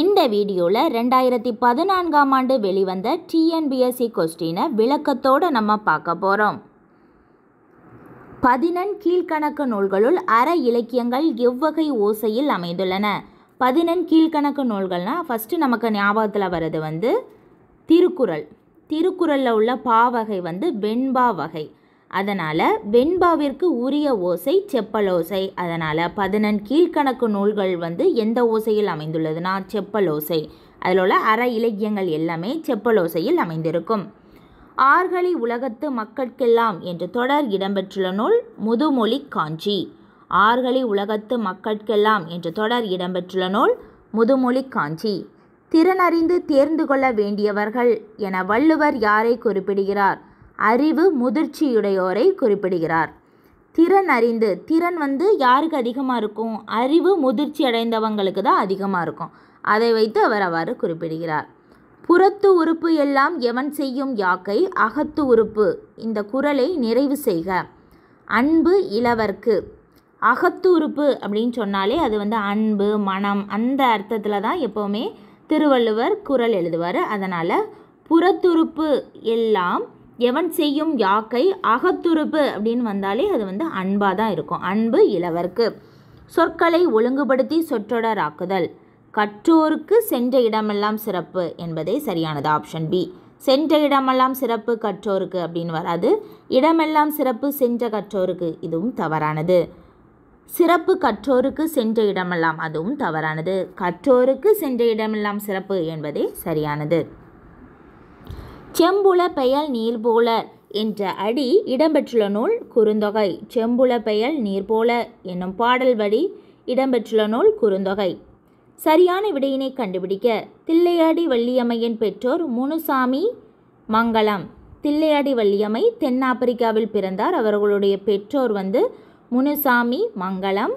இந்த வீடியோவில் ரெண்டாயிரத்தி பதினான்காம் ஆண்டு வெளிவந்த டிஎன்பிஎஸ்சி கொஸ்டினை விளக்கத்தோடு நம்ம பார்க்க போகிறோம் பதினெண் கீழ்கணக்கு நூல்களுள் அற இலக்கியங்கள் எவ்வகை ஓசையில் அமைந்துள்ளன பதினெண் கீழ்கணக்கு நூல்கள்னால் ஃபஸ்ட்டு நமக்கு ஞாபகத்தில் வர்றது வந்து திருக்குறள் திருக்குறளில் உள்ள பாவகை வந்து வெண்பா வகை அதனால் வெண்பாவிற்கு உரிய ஓசை செப்பல் ஓசை அதனால் பதினெண் கீழ்கணக்கு நூல்கள் வந்து எந்த ஓசையில் அமைந்துள்ளதுன்னா செப்பல் ஓசை அதில் உள்ள அற இலக்கியங்கள் எல்லாமே செப்பல் ஓசையில் அமைந்திருக்கும் ஆர்களி உலகத்து மக்கட்கெல்லாம் என்ற தொடர் இடம்பெற்றுள்ள நூல் முதுமொழி காஞ்சி ஆர்களி உலகத்து மக்கட்கெல்லாம் என்ற தொடர் இடம்பெற்றுள்ள நூல் முதுமொழி காஞ்சி திறனறிந்து தேர்ந்து கொள்ள வேண்டியவர்கள் என வள்ளுவர் யாரை குறிப்பிடுகிறார் அறிவு முதிர்ச்சியுடையோரை குறிப்பிடுகிறார் திறன் அறிந்து திறன் வந்து யாருக்கு அதிகமாக இருக்கும் அறிவு முதிர்ச்சி அடைந்தவங்களுக்கு தான் அதிகமாக இருக்கும் அதை வைத்து அவர் அவ்வாறு குறிப்பிடுகிறார் புறத்து உறுப்பு எல்லாம் எவன் செய்யும் யாக்கை அகத்து உறுப்பு இந்த குரலை நிறைவு செய்க அன்பு இளவர்க்கு அகத்து உறுப்பு அப்படின்னு சொன்னாலே அது வந்து அன்பு மனம் அந்த அர்த்தத்தில் தான் எப்போவுமே திருவள்ளுவர் குரல் எழுதுவார் அதனால் புறத்துறுப்பு எல்லாம் எவன் செய்யும் யாக்கை அகத்துருப்பு அப்படின்னு வந்தாலே அது வந்து அன்பாக தான் இருக்கும் அன்பு இளவர்க்கு சொற்களை ஒழுங்குபடுத்தி சொற்றொடராக்குதல் கற்றோருக்கு சென்ற இடமெல்லாம் சிறப்பு என்பதே சரியானது ஆப்ஷன் பி சென்ற இடமெல்லாம் சிறப்பு கற்றோருக்கு அப்படின்னு வராது இடமெல்லாம் சிறப்பு சென்ற கற்றோருக்கு இதுவும் தவறானது சிறப்பு கற்றோருக்கு சென்ற இடமெல்லாம் அதுவும் தவறானது கற்றோருக்கு சென்ற இடமெல்லாம் சிறப்பு என்பதே சரியானது செம்புல பெயல் நீர்போல என்ற அடி இடம்பெற்றுள்ள நூல் குறுந்தொகை செம்புல பெயல் நீர்போல என்னும் பாடல் வழி இடம்பெற்றுள்ள நூல் குறுந்தொகை சரியான விடையினை கண்டுபிடிக்க தில்லையாடி வள்ளியம்மையின் பெற்றோர் முனுசாமி மங்களம் தில்லையாடி வள்ளியம்மை தென்னாப்பிரிக்காவில் பிறந்தார் அவர்களுடைய பெற்றோர் வந்து முனுசாமி மங்களம்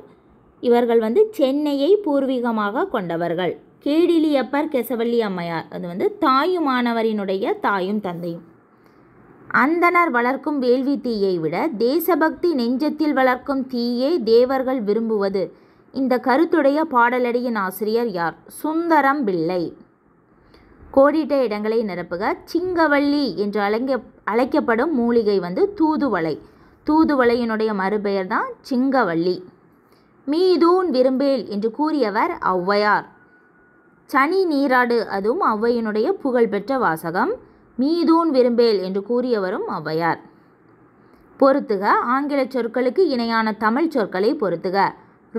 இவர்கள் வந்து சென்னையை பூர்வீகமாக கொண்டவர்கள் கேடிலியப்பர் கெசவள்ளி அம்மையார் அது வந்து தாயுமானவரினுடைய தாயும் தந்தையும் அந்தனர் வளர்க்கும் வேள்வி தீயை விட தேசபக்தி நெஞ்சத்தில் வளர்க்கும் தீயை தேவர்கள் விரும்புவது இந்த கருத்துடைய பாடலடியின் ஆசிரியர் யார் சுந்தரம் பிள்ளை கோடிட்ட இடங்களை நிரப்புக சிங்கவள்ளி என்று அழைக்க அழைக்கப்படும் மூலிகை வந்து தூதுவளை தூதுவளையினுடைய மறுபெயர் தான் சிங்கவள்ளி மீதூன் விரும்பேல் என்று கூறியவர் ஔவையார் சனி நீராடு அதுவும் ஔவையினுடைய புகழ்பெற்ற வாசகம் மீதூன் விரும்பேல் என்று கூறியவரும் ஔவையார் பொருத்துக ஆங்கில சொற்களுக்கு இணையான தமிழ் சொற்களை பொருத்துக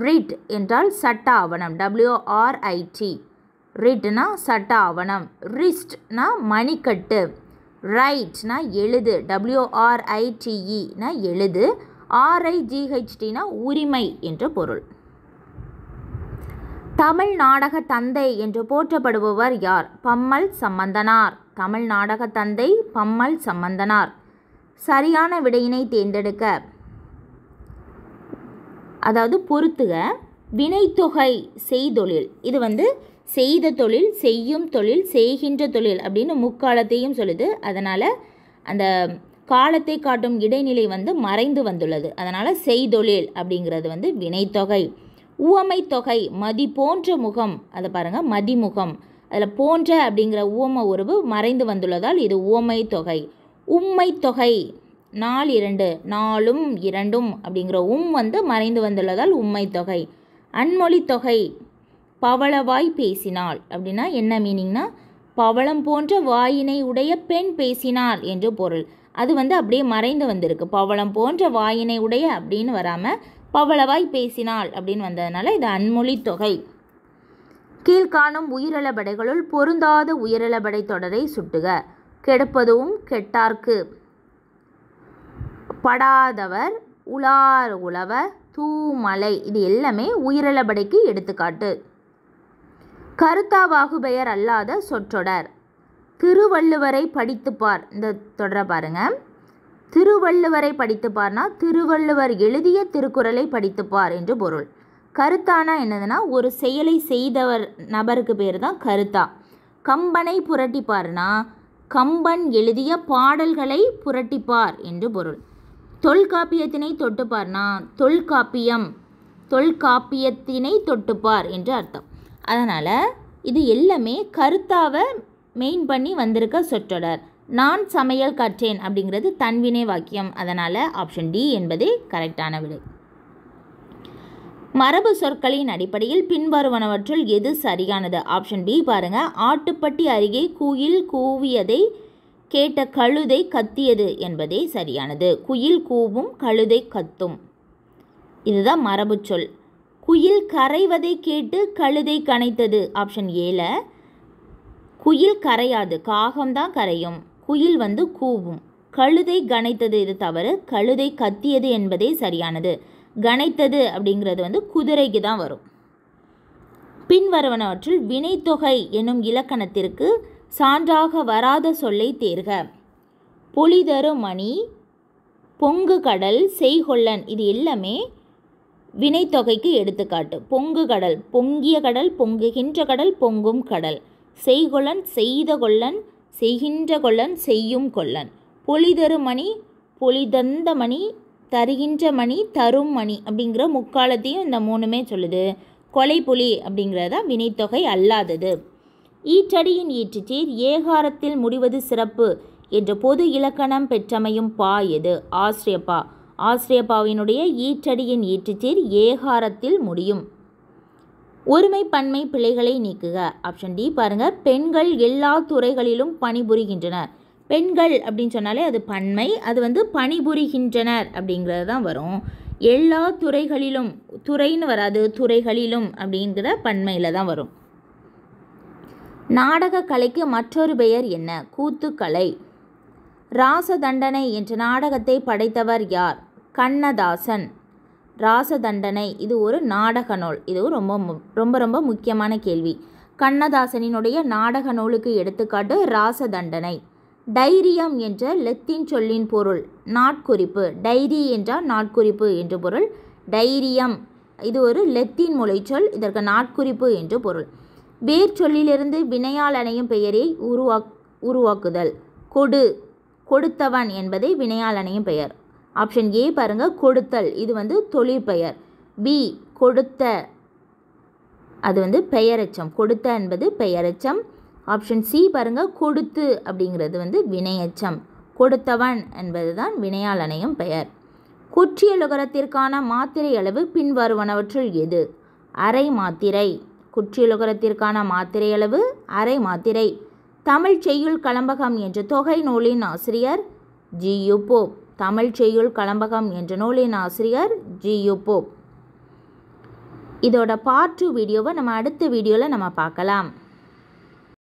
ரிட் என்றால் சட்ட ஆவணம் டபிள்யூஆர்ஐடி ரிட்னா சட்ட ஆவணம் ரிஸ்ட்னா மணிக்கட்டு ரைட்னா எழுது டபிள்யூஆர்ஐடிஇனா e எழுது ஆர்ஐஜிஹெச்டினா உரிமை என்ற பொருள் தமிழ் நாடக தந்தை என்று போற்றப்படுபவர் யார் பம்மல் சம்பந்தனார் தமிழ் நாடக தந்தை பம்மல் சம்பந்தனார் சரியான விடையினை தேர்ந்தெடுக்க அதாவது பொறுத்துக வினைத்தொகை செய்தொழில் இது வந்து செய்த தொழில் செய்யும் தொழில் செய்கின்ற தொழில் அப்படின்னு முக்காலத்தையும் சொல்லுது அதனால் அந்த காலத்தை காட்டும் இடைநிலை வந்து மறைந்து வந்துள்ளது அதனால் செய்தொழில் அப்படிங்கிறது வந்து வினைத்தொகை உவமை தொகை மதி போன்ற முகம் அதை பாருங்கள் மதிமுகம் அதில் போன்ற அப்படிங்கிற உவம உறவு மறைந்து வந்துள்ளதால் இது உவமை தொகை உம்மை தொகை நாள் இரண்டு நாலும் இரண்டும் அப்படிங்கிற உம் வந்து மறைந்து வந்துள்ளதால் உம்மை தொகை அன்மொழி தொகை பவளவாய் பேசினாள் அப்படின்னா என்ன மீனிங்னா பவளம் போன்ற வாயினை உடைய பெண் பேசினாள் என்று பொருள் அது வந்து அப்படியே மறைந்து வந்திருக்கு பவளம் போன்ற வாயினை உடைய அப்படின்னு வராமல் பவளவாய் பேசினாள் அப்படின்னு வந்ததுனால இது அன்மொழி தொகை கீழ்காணும் உயிரிழபடைகளுள் பொருந்தாத உயிரிழபடை தொடரை சுட்டுக கெடுப்பதும் கெட்டார்க்கு படாதவர் உலார் உழவ தூமலை இது எல்லாமே உயிரிழபடைக்கு எடுத்துக்காட்டு பெயர் அல்லாத சொற்றொடர் திருவள்ளுவரை படித்துப்பார் இந்த தொடரை பாருங்கள் திருவள்ளுவரை படித்துப்பார்னா திருவள்ளுவர் எழுதிய திருக்குறளை படித்துப்பார் என்று பொருள் கருத்தானா என்னதுன்னா ஒரு செயலை செய்தவர் நபருக்கு பேர் தான் கருத்தா கம்பனை புரட்டிப்பார்னா கம்பன் எழுதிய பாடல்களை புரட்டிப்பார் என்று பொருள் தொல்காப்பியத்தினை தொட்டுப்பார்னா தொல்காப்பியம் தொல்காப்பியத்தினை தொட்டுப்பார் என்று அர்த்தம் அதனால் இது எல்லாமே கருத்தாவை மெயின் பண்ணி வந்திருக்க சொற்றொடர் நான் சமையல் கற்றேன் அப்படிங்கிறது தன்வினை வாக்கியம் அதனால் ஆப்ஷன் டி என்பது கரெக்டான விடை மரபு சொற்களின் அடிப்படையில் பின்வருவனவற்றுள் எது சரியானது ஆப்ஷன் பி பாருங்கள் ஆட்டுப்பட்டி அருகே குயில் கூவியதை கேட்ட கழுதை கத்தியது என்பதே சரியானது குயில் கூவும் கழுதை கத்தும் இதுதான் மரபு சொல் குயில் கரைவதை கேட்டு கழுதை கனைத்தது ஆப்ஷன் ஏல குயில் கரையாது காகம்தான் கரையும் குயில் வந்து கூவும் கழுதை கணைத்தது இது தவறு கழுதை கத்தியது என்பதே சரியானது கணைத்தது அப்படிங்கிறது வந்து குதிரைக்கு தான் வரும் பின்வருவனவற்றில் வினைத்தொகை எனும் இலக்கணத்திற்கு சான்றாக வராத சொல்லை தேர்க பொலிதரு மணி பொங்கு கடல் செய்கொள்ளன் இது எல்லாமே வினைத்தொகைக்கு எடுத்துக்காட்டு பொங்கு கடல் பொங்கிய கடல் பொங்குகின்ற கடல் பொங்கும் கடல் செய்கொள்ளன் செய்த கொள்ளன் செய்கின்ற கொள்ளன் செய்யும் கொள்ளன் பொலிதரு மணி பொலிதந்த மணி தருகின்ற மணி தரும் மணி அப்படிங்கிற முக்காலத்தையும் இந்த மூணுமே சொல்லுது கொலை புலி அப்படிங்கிறத வினைத்தொகை அல்லாதது ஈற்றடியின் ஈற்றுச்சீர் ஏகாரத்தில் முடிவது சிறப்பு என்ற பொது இலக்கணம் பெற்றமையும் பா எது ஆசிரியப்பா ஆசிரியப்பாவினுடைய ஈற்றடியின் ஈற்றுச்சீர் ஏகாரத்தில் முடியும் ஒருமை பன்மை பிழைகளை நீக்குக ஆப்ஷன் டி பாருங்கள் பெண்கள் எல்லா துறைகளிலும் பணிபுரிகின்றனர் பெண்கள் அப்படின்னு சொன்னாலே அது பன்மை அது வந்து பணிபுரிகின்றனர் அப்படிங்கிறது தான் வரும் எல்லா துறைகளிலும் துறைன்னு வராது துறைகளிலும் அப்படிங்கிற பன்மையில் தான் வரும் நாடக கலைக்கு மற்றொரு பெயர் என்ன கூத்துக்கலை ராசதண்டனை என்ற நாடகத்தை படைத்தவர் யார் கண்ணதாசன் ராசதண்டனை இது ஒரு நாடக நூல் இதுவும் ரொம்ப ரொம்ப ரொம்ப முக்கியமான கேள்வி கண்ணதாசனினுடைய நாடக நூலுக்கு எடுத்துக்காட்டு ராசதண்டனை டைரியம் என்ற லெத்தின் சொல்லின் பொருள் நாட்குறிப்பு டைரி என்றால் நாட்குறிப்பு என்று பொருள் டைரியம் இது ஒரு லெத்தின் மொழிச்சொல் இதற்கு நாட்குறிப்பு என்று பொருள் வேர் சொல்லிலிருந்து வினையால் அணையும் பெயரை உருவாக் உருவாக்குதல் கொடு கொடுத்தவன் என்பதே வினையால் அணையும் பெயர் ஆப்ஷன் ஏ பாருங்கள் கொடுத்தல் இது வந்து தொழிற்பெயர் பி கொடுத்த அது வந்து பெயரச்சம் கொடுத்த என்பது பெயரச்சம் ஆப்ஷன் சி பாருங்கள் கொடுத்து அப்படிங்கிறது வந்து வினையச்சம் கொடுத்தவன் என்பது தான் வினையால் அணையும் பெயர் குற்றியலுகரத்திற்கான மாத்திரை அளவு பின்வருவனவற்றுள் எது அரை மாத்திரை குற்றியலுகரத்திற்கான மாத்திரை அளவு அரை மாத்திரை தமிழ் செய்யுள் கலம்பகம் என்ற தொகை நூலின் ஆசிரியர் ஜியு போப் தமிழ் செய்யுள் கலம்பகம் என்ற நூலின் ஆசிரியர் ஜி யு போப் இதோட பார்ட் டூ வீடியோவை நம்ம அடுத்த வீடியோவில் நம்ம பார்க்கலாம்